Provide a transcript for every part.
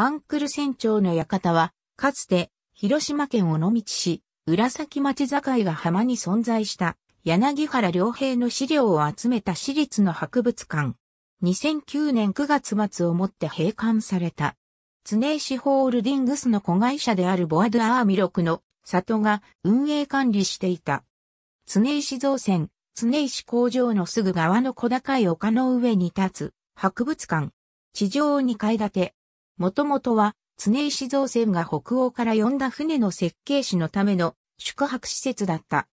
アンクル船長の館は、かつて、広島県尾道市、浦崎町境が浜に存在した柳原良平の資料を集めた私立の博物館。2009年9月末をもって閉館された。常石ホールディングスの子会社であるボアドアーミロクの里が運営管理していた。常石造船、常石工場のすぐ側の小高い丘の上に立つ博物館。地上2階建て、もともとは、常石造船が北欧から呼んだ船の設計士のための宿泊施設だった。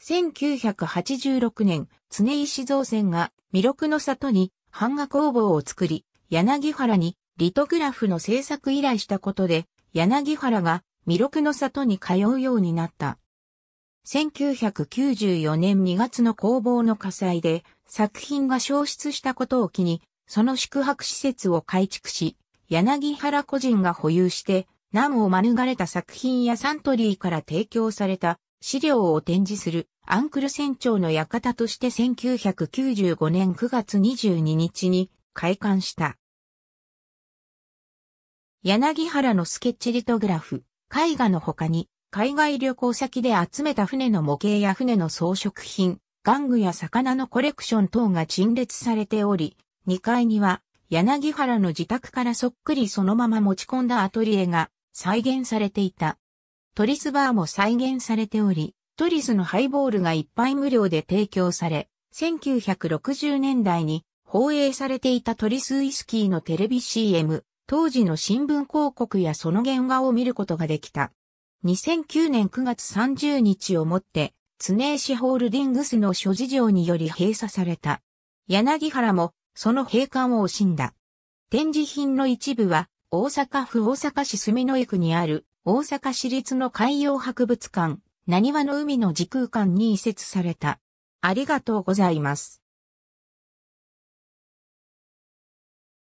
1986年、常石造船が魅力の里に版画工房を作り、柳原にリトグラフの制作依頼したことで、柳原が魅力の里に通うようになった。1994年2月の工房の火災で作品が消失したことを機に、その宿泊施設を改築し、柳原個人が保有して、難を免れた作品やサントリーから提供された資料を展示するアンクル船長の館として1995年9月22日に開館した。柳原のスケッチリトグラフ、絵画の他に海外旅行先で集めた船の模型や船の装飾品、玩具や魚のコレクション等が陳列されており、2階には柳原の自宅からそっくりそのまま持ち込んだアトリエが再現されていた。トリスバーも再現されており、トリスのハイボールがいっぱい無料で提供され、1960年代に放映されていたトリスウイスキーのテレビ CM、当時の新聞広告やその原画を見ることができた。2009年9月30日をもって、常シホールディングスの諸事情により閉鎖された。柳原もその閉館を惜しんだ。展示品の一部は、大阪府大阪市住之江区にある、大阪市立の海洋博物館、なにわの海の時空間に移設された。ありがとうございます。